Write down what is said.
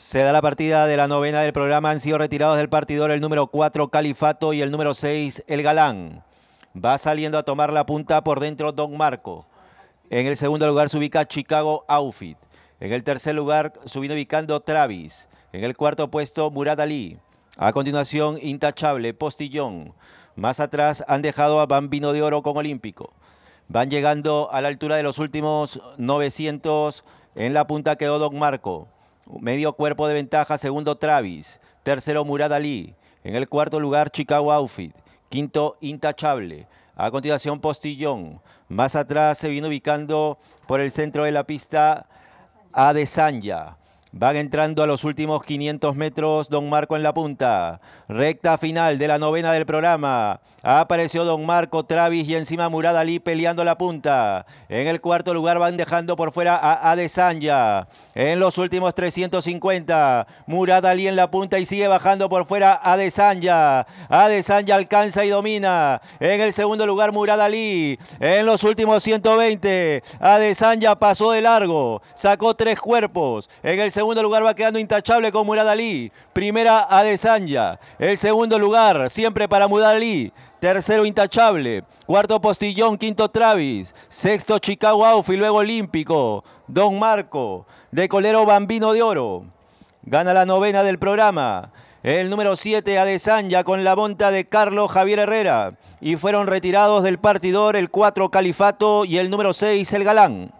Se da la partida de la novena del programa. Han sido retirados del partidor el número 4, Califato, y el número 6, El Galán. Va saliendo a tomar la punta por dentro Don Marco. En el segundo lugar se ubica Chicago Outfit. En el tercer lugar se ubicando Travis. En el cuarto puesto Murat Ali. A continuación Intachable, Postillón. Más atrás han dejado a Bambino de Oro con Olímpico. Van llegando a la altura de los últimos 900. En la punta quedó Don Marco. Medio cuerpo de ventaja, segundo Travis. Tercero Murad Ali. En el cuarto lugar Chicago Outfit. Quinto Intachable. A continuación Postillón. Más atrás se viene ubicando por el centro de la pista A Sanja. Van entrando a los últimos 500 metros Don Marco en la punta. Recta final de la novena del programa. Apareció Don Marco, Travis y encima Murad Ali peleando la punta. En el cuarto lugar van dejando por fuera a Adesanya. En los últimos 350, Murad Ali en la punta y sigue bajando por fuera Adesanya. Adesanya alcanza y domina. En el segundo lugar Murad Ali. En los últimos 120, Adesanya pasó de largo. Sacó tres cuerpos. En el segundo lugar va quedando intachable con Murad Ali. Primera Adesanya. El segundo lugar siempre para Murad Tercero Intachable, cuarto Postillón, quinto Travis, sexto Chicago y luego Olímpico, Don Marco, de Colero Bambino de Oro. Gana la novena del programa. El número 7, Adesanya, con la monta de Carlos Javier Herrera. Y fueron retirados del partidor el 4, Califato, y el número 6, El Galán.